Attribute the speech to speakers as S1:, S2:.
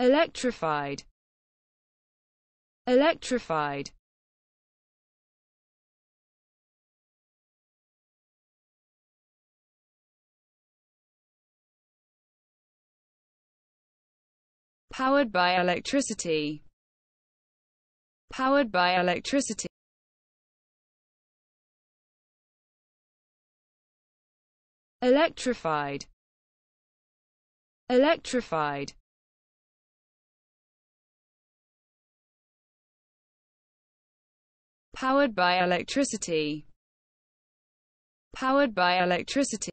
S1: electrified electrified powered by electricity powered by electricity electrified electrified Powered by electricity. Powered by electricity.